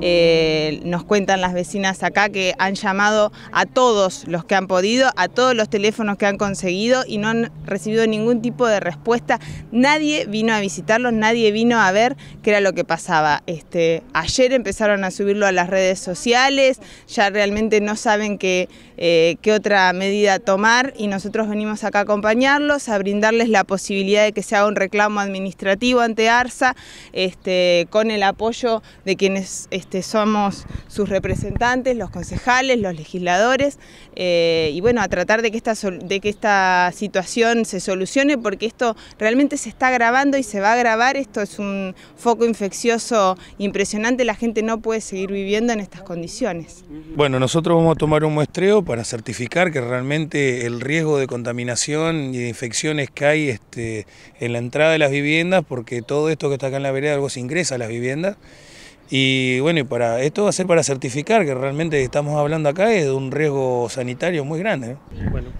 Eh, nos cuentan las vecinas acá que han llamado a todos los que han podido, a todos los teléfonos que han conseguido y no han recibido ningún tipo de respuesta. Nadie vino a visitarlos, nadie vino a ver qué era lo que pasaba. Este, ayer empezaron a subirlo a las redes sociales, ya realmente no saben qué, eh, qué otra medida tomar y nosotros venimos acá a acompañarlos, a brindarles la posibilidad de que se haga un reclamo administrativo ante ARSA, este, con el apoyo de quienes... Este, somos sus representantes, los concejales, los legisladores, eh, y bueno, a tratar de que, esta, situación se solucione porque esto realmente se está grabando y se va a grabar, esto es un foco infeccioso impresionante, la gente no puede seguir viviendo en estas condiciones. Bueno, nosotros vamos a tomar un muestreo para certificar que realmente el riesgo de contaminación y de infecciones que hay este, en la entrada de las viviendas, porque todo esto que está acá en la vereda algo se ingresa a las viviendas, y bueno, para, esto va a ser para certificar que realmente estamos hablando acá de un riesgo sanitario muy grande.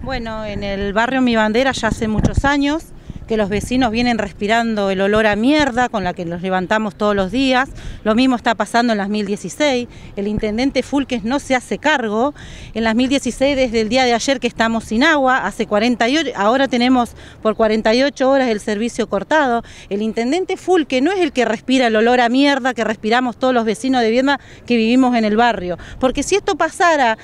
bueno, en el barrio Mi Bandera ya hace muchos años que los vecinos vienen respirando el olor a mierda con la que los levantamos todos los días. Lo mismo está pasando en las 1016. El intendente Fulques no se hace cargo. En las 1016, desde el día de ayer que estamos sin agua, hace 48, ahora tenemos por 48 horas el servicio cortado. El intendente Fulque no es el que respira el olor a mierda que respiramos todos los vecinos de Viedma que vivimos en el barrio. Porque si esto pasara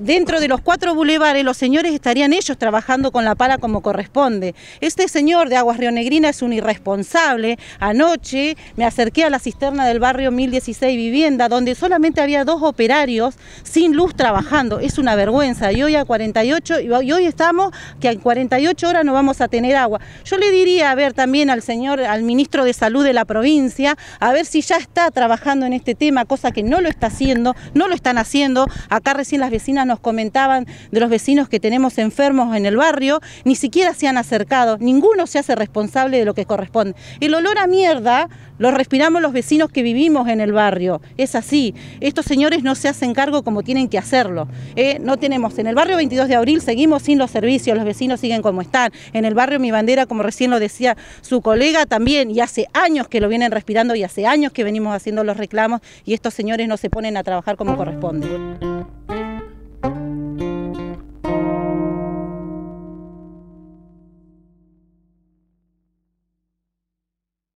dentro de los cuatro bulevares los señores estarían ellos trabajando con la pala como corresponde. Este señor de Aguas Negrina es un irresponsable. Anoche me acerqué a la cisterna del barrio 1016 Vivienda, donde solamente había dos operarios sin luz trabajando. Es una vergüenza. Y hoy a 48, y hoy estamos que en 48 horas no vamos a tener agua. Yo le diría, a ver, también al señor, al ministro de Salud de la provincia, a ver si ya está trabajando en este tema, cosa que no lo está haciendo, no lo están haciendo. Acá recién las vecinas nos comentaban de los vecinos que tenemos enfermos en el barrio, ni siquiera se han acercado, ninguno se hace responsable de lo que corresponde. El olor a mierda lo respiramos los vecinos que vivimos en el barrio, es así. Estos señores no se hacen cargo como tienen que hacerlo. ¿eh? no tenemos, en el barrio 22 de abril seguimos sin los servicios, los vecinos siguen como están. En el barrio Mi Bandera, como recién lo decía su colega, también, y hace años que lo vienen respirando y hace años que venimos haciendo los reclamos y estos señores no se ponen a trabajar como corresponde.